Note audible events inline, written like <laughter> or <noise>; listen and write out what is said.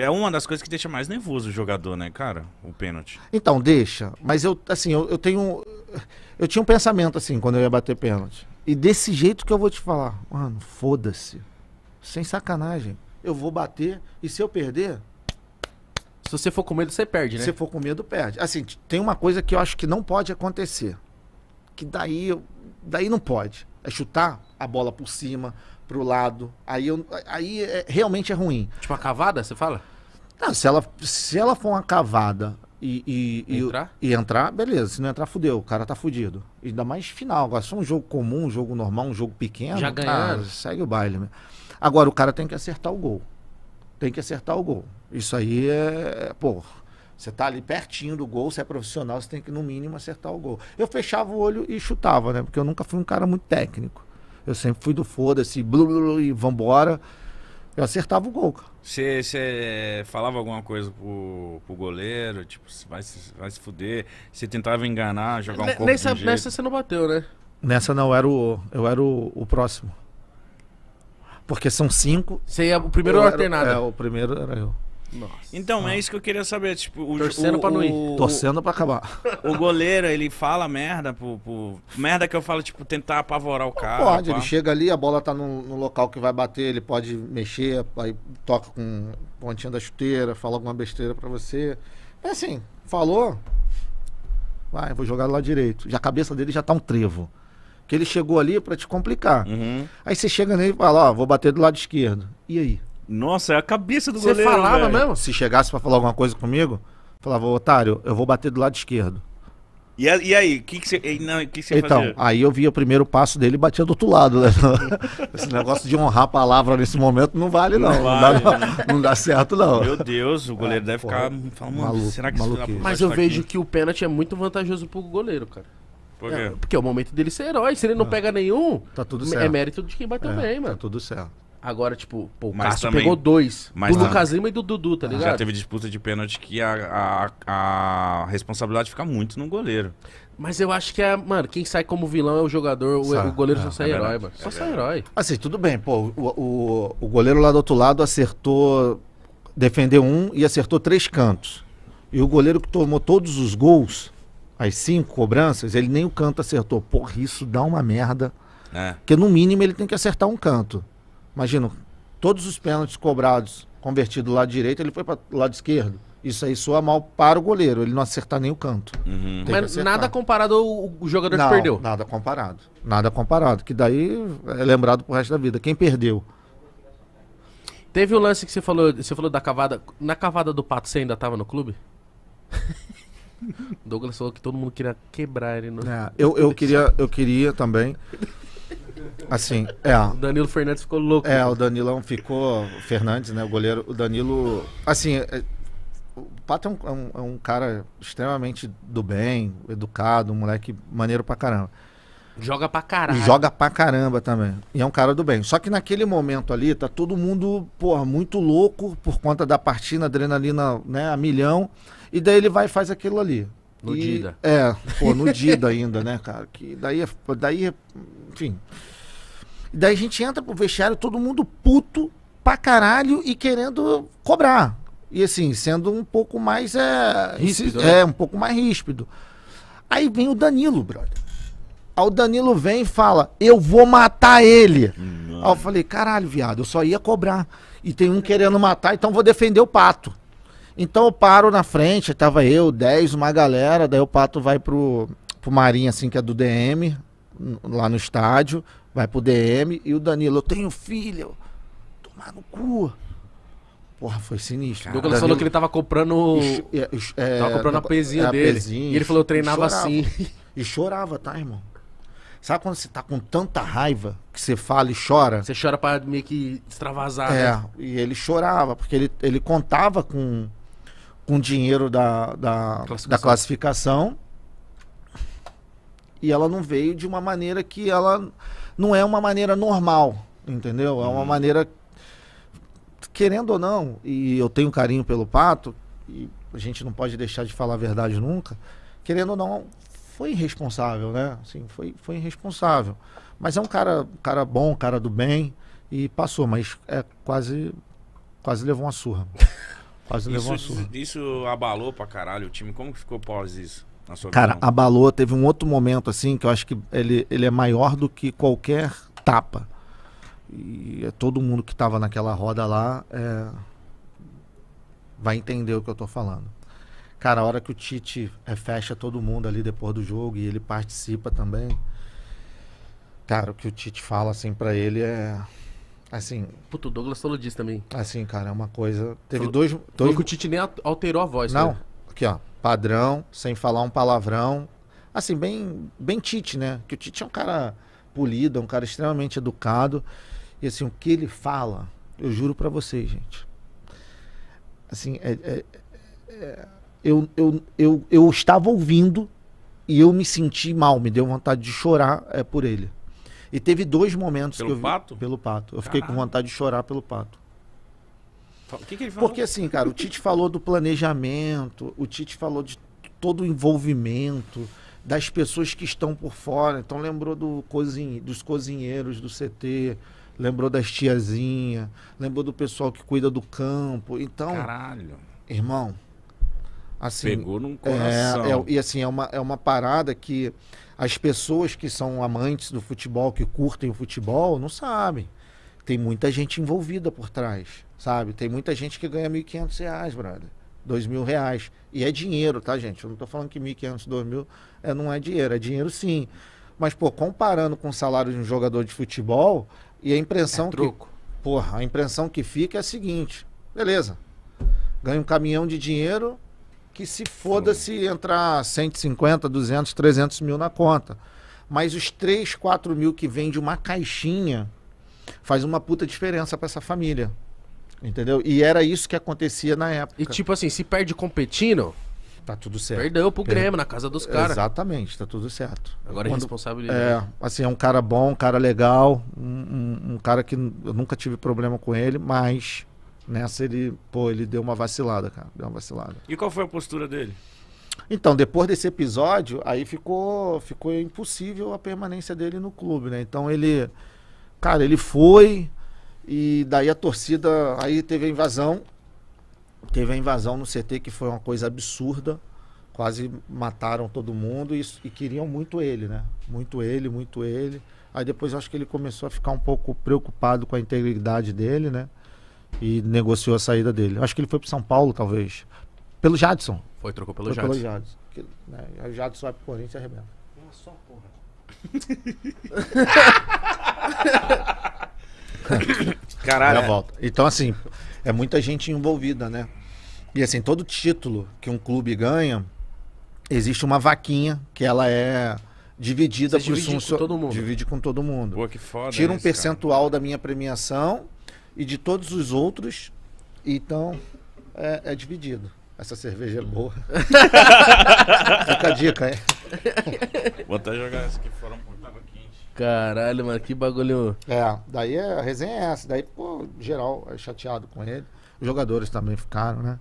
É uma das coisas que deixa mais nervoso o jogador, né, cara? O pênalti. Então, deixa. Mas eu, assim, eu, eu tenho. Eu tinha um pensamento, assim, quando eu ia bater pênalti. E desse jeito que eu vou te falar. Mano, foda-se. Sem sacanagem. Eu vou bater e se eu perder. Se você for com medo, você perde, né? Se for com medo, perde. Assim, tem uma coisa que eu acho que não pode acontecer. Que daí, daí não pode é chutar a bola por cima, pro lado. Aí, eu, aí é, realmente é ruim. Tipo a cavada, você fala? Não, se ela, se ela for uma cavada e, e, entrar? E, e, entrar, beleza. Se não entrar, fudeu. O cara tá fudido. Ainda mais final. Agora, se um jogo comum, um jogo normal, um jogo pequeno, Já ganhando. segue o baile. Meu. Agora, o cara tem que acertar o gol. Tem que acertar o gol. Isso aí é. é Pô, você tá ali pertinho do gol, você é profissional, você tem que no mínimo acertar o gol. Eu fechava o olho e chutava, né? Porque eu nunca fui um cara muito técnico. Eu sempre fui do foda-se, blu, blu, blu, e vambora. Eu acertava o gol, cara. Você falava alguma coisa pro, pro goleiro, tipo, vai, vai se fuder. Você tentava enganar, jogar um pouco. Nessa, nessa você não bateu, né? Nessa não, eu era o, eu era o, o próximo. Porque são cinco. Você é o primeiro alternado. É, o primeiro era eu. Nossa. Então, é ah. é isso que eu queria saber. Tipo, o, Torcendo o, pra não ir. O, Torcendo pra acabar. O goleiro, ele fala merda, pro, pro, merda que eu falo, tipo, tentar apavorar o cara. Pode, pá. ele chega ali, a bola tá no, no, local que vai bater, ele pode mexer, aí toca com pontinha da chuteira, fala alguma besteira pra você. É assim, falou. Vai, vou jogar lá direito. Já a cabeça dele já tá um trevo. Que ele chegou ali para te complicar. Uhum. Aí você chega nele e fala, ó, vou bater do lado esquerdo. E aí? Nossa, é a cabeça do goleiro. Você falava velho. mesmo? Se chegasse para falar alguma coisa comigo, falava, otário, eu vou bater do lado esquerdo. E, a, e aí, o que você que, que que Então, aí eu via o primeiro passo dele e batia do outro lado. Né? <laughs> Esse negócio de honrar a palavra nesse momento não vale, não. Não, vale, não, dá, né? não dá, certo, não. Meu Deus, o goleiro é, deve porra, ficar falando, maluco, será que maluco. isso Mas eu vejo aqui? que o pênalti é muito vantajoso pro goleiro, cara. Por é, porque é o momento dele ser herói. Se ele não é. pega nenhum, tá tudo é certo. é mérito de quem bateu é, bem, tá mano. Tá tudo certo. Agora, tipo, pô, o Mas também- pegou dois. mas do não- Lucas Lima e do Dudu, tá ligado? Já teve disputa de pênalti que a, a, a responsabilidade fica muito no goleiro. Mas eu acho que é, mano, quem sai como vilão é o jogador, o, o goleiro só é, sai é herói, mano. Só é sai herói. Assim, tudo bem, pô. O, o, o goleiro lá do outro lado acertou, defendeu um e acertou três cantos. E o goleiro que tomou todos os gols, as cinco cobranças, ele nem o canto acertou. Porra, isso dá uma merda. né? Porque no mínimo ele tem que acertar um canto. Imagina, todos os pênaltis cobrados, convertido lado direito, ele foi para o lado esquerdo. Isso aí soa mal para o goleiro, ele não acertar nem o canto. Uhum. Mas nada comparado ao jogador não, que perdeu. Nada comparado. Nada comparado. Que daí é lembrado pro resto da vida. Quem perdeu? Teve o um lance que você falou, você falou da cavada. Na cavada do Pato, você ainda tava no clube? <laughs> Douglas falou que todo mundo queria quebrar ele. No... É, eu, eu, <laughs> queria, eu queria também. Assim, é. O Danilo Fernandes ficou louco. É, o Danilão ficou. Fernandes, né? O goleiro. O Danilo. Assim, é, o Pato é um, é, um, é um, cara extremamente do bem, educado, um moleque maneiro pra caramba. Joga pra caramba. Joga pra caramba também. E é um cara do bem. Só que naquele momento ali, tá todo mundo, porra, muito louco por conta da partida, adrenalina, né, a milhão. E daí ele vai e faz aquilo ali. No e, Dida. É, pô, no Dida ainda, né, cara? Que daí, é, daí, é, enfim. Daí a gente entra pro vestiário, todo mundo puto pra caralho e querendo cobrar. E assim, sendo um pouco mais. É, ríspido, é, né? um pouco mais ríspido. Aí vem o Danilo, brother. Aí o Danilo vem e fala: Eu vou matar ele. Mano. Hum, Aí eu falei: Caralho, viado, eu só ia cobrar. E tem um querendo matar, então vou defender o pato. Então eu paro na frente, tava eu, 10, uma galera, daí o Pato vai pro, pro Marinho, assim, que é do DM, lá no estádio, vai pro DM, e o Danilo, eu tenho filho, tomar no cu. Porra, foi sinistro. o Danilo... falou que ele tava comprando. é, tava comprando a é, pezinha é, dele. pezinha, e ele falou, eu treinava e assim. E chorava, tá, irmão? Sabe quando você tá com tanta raiva que você fala e chora? Você chora pra meio que extravasar. É, né? e ele chorava, porque ele, ele contava com, com dinheiro da, da classificação. da classificação. E ela não veio de uma maneira que ela não é uma maneira normal, entendeu? É uma hum. maneira querendo ou não, e eu tenho carinho pelo Pato, e a gente não pode deixar de falar a verdade nunca, querendo ou não, foi irresponsável, né? Assim, foi, foi irresponsável. Mas é um cara, cara bom, cara do bem, e passou, mas é quase quase levou uma surra. <laughs> Quase isso, isso abalou pra caralho o time. Como que ficou pós isso? Na sua Cara, visão? abalou. Teve um outro momento, assim, que eu acho que ele, ele é maior do que qualquer tapa. E é todo mundo que tava naquela roda lá é... vai entender o que eu tô falando. Cara, a hora que o Tite é, fecha todo mundo ali depois do jogo e ele participa também. Cara, o que o Tite fala assim para ele é Assim. Puto, o Douglas falou disso também. Assim, cara, é uma coisa. Teve falou, dois. dois... que o Tite nem alterou a voz, Não. Né? Aqui, ó. Padrão, sem falar um palavrão. Assim, bem, bem Tite, né? Que o Tite é um cara polido, é um cara extremamente educado. E assim, o que ele fala, eu juro para vocês, gente. Assim, é, é, é, eu, eu, eu, eu estava ouvindo e eu me senti mal, me deu vontade de chorar é, por ele. E teve dois momentos pelo que eu vi. Pato? Pelo pato. Eu fiquei com vontade de chorar pelo pato. Que que Porque assim, cara, o Tite falou do planejamento, o Tite falou de todo o envolvimento das pessoas que estão por fora. Então lembrou do cozin dos cozinheiros do CT, lembrou das tiazinhas, lembrou do pessoal que cuida do campo. Então, Caralho. irmão, assim, pegou num coração. É, é, e assim é uma é uma parada que as pessoas que são amantes do futebol, que curtem o futebol, não sabem. Tem muita gente envolvida por trás, sabe? Tem muita gente que ganha 1.500 reais brother. Dois mil reais. E é dinheiro, tá, gente? Eu não tô falando que 1.500, 2.000 é, não é dinheiro. É dinheiro sim. Mas, pô, comparando com o salário de um jogador de futebol, e a impressão é que. Porra, a impressão que fica é a seguinte: beleza, ganha um caminhão de dinheiro, que se foda se entrar 150, 200, 300 mil na conta. Mas os 3, 4 mil que vem de uma caixinha faz uma puta diferença para essa família. Entendeu? E era isso que acontecia na época. E tipo assim, se perde competindo, Tá tudo certo. Perdeu pro Grêmio, na casa dos caras. Exatamente, tá tudo certo. Agora é responsabilidade. É, assim, é um cara bom, um cara legal, um, um, um cara que eu nunca tive problema com ele, mas Nessa ele, pô, ele deu uma vacilada, cara. Deu uma vacilada. E qual foi a postura dele? Então, depois desse episódio, aí ficou, ficou impossível a permanência dele no clube, né? Então ele, cara, ele foi e daí a torcida, aí teve a invasão, teve a invasão no CT que foi uma coisa absurda, quase mataram todo mundo e, e queriam muito ele, né? Muito ele, muito ele. Aí depois eu acho que ele começou a ficar um pouco preocupado com a integridade dele, né? e negociou a saída dele. Acho que ele foi para São Paulo, talvez. Pelo Jadson. Foi, trocou pelo foi Jadson. Pelo Jadson. Que, né, o Jadson vai pro Corinthians e arrebenta. Uma só porra. <laughs> Caralho. volta. Então, assim, é muita gente envolvida, né? E assim, todo título que um clube ganha, existe uma vaquinha que ela é dividida Você por divide com todo mundo. Divide com todo mundo. Pô, que foda. Tira um esse, percentual cara. da minha premiação e de todos os outros. Então, é, é dividido. Essa cerveja é boa. <laughs> Fica a dica, é Vou até jogar essa que foram com água quente. Caralho, mano, que bagulho. É, daí é, a resenha é essa. Daí, pô, geral, é chateado com ele. Os jogadores também ficaram, né?